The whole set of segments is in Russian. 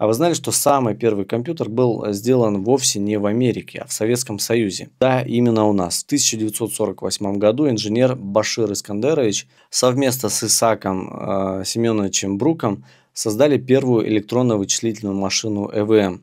А вы знали, что самый первый компьютер был э, сделан вовсе не в Америке, а в Советском Союзе? Да, именно у нас. В 1948 году инженер Башир Искандерович совместно с Исаком э, Семеновичем Бруком создали первую электронно-вычислительную машину ЭВМ.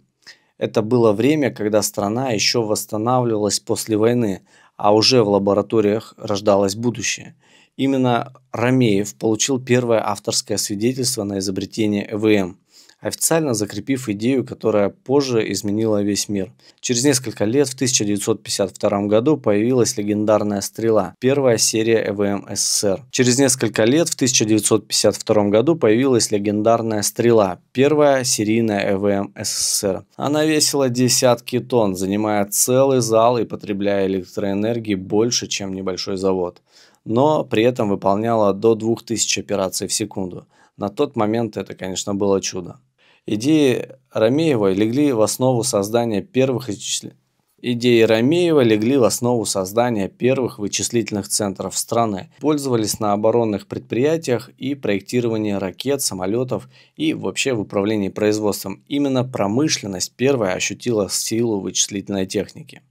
Это было время, когда страна еще восстанавливалась после войны, а уже в лабораториях рождалось будущее. Именно Ромеев получил первое авторское свидетельство на изобретение ЭВМ – официально закрепив идею, которая позже изменила весь мир. Через несколько лет, в 1952 году, появилась легендарная «Стрела», первая серия ЭВМ СССР. Через несколько лет, в 1952 году, появилась легендарная «Стрела», первая серийная ЭВМ СССР. Она весила десятки тонн, занимая целый зал и потребляя электроэнергии больше, чем небольшой завод но при этом выполняла до 2000 операций в секунду. На тот момент это, конечно, было чудо. Идеи Ромеева легли в основу создания первых исчислений. Идеи Ромеева легли в основу создания первых вычислительных центров страны, пользовались на оборонных предприятиях и проектировании ракет, самолетов и вообще в управлении производством. Именно промышленность первая ощутила силу вычислительной техники.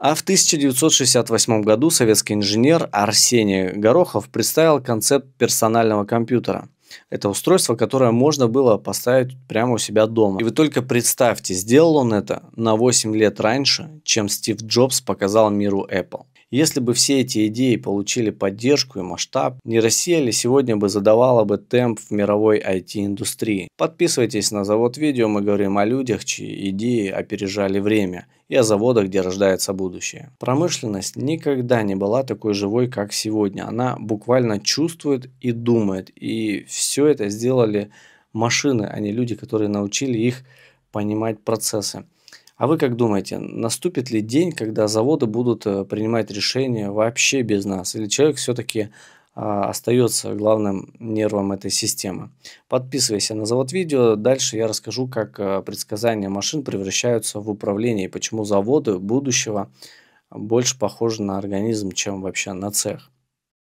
А в 1968 году советский инженер Арсений Горохов представил концепт персонального компьютера – это устройство, которое можно было поставить прямо у себя дома. И вы только представьте, сделал он это на 8 лет раньше, чем Стив Джобс показал миру Apple. Если бы все эти идеи получили поддержку и масштаб, не Россия ли сегодня бы задавала бы темп в мировой IT-индустрии? Подписывайтесь на завод видео, мы говорим о людях, чьи идеи опережали время и о заводах, где рождается будущее. Промышленность никогда не была такой живой, как сегодня. Она буквально чувствует и думает. И все это сделали машины, а не люди, которые научили их понимать процессы. А вы как думаете, наступит ли день, когда заводы будут э, принимать решения вообще без нас? Или человек все-таки а, остается главным нервом этой системы. Подписывайся на завод видео. Дальше я расскажу, как э, предсказания машин превращаются в управление и почему заводы будущего больше похожи на организм, чем вообще на цех.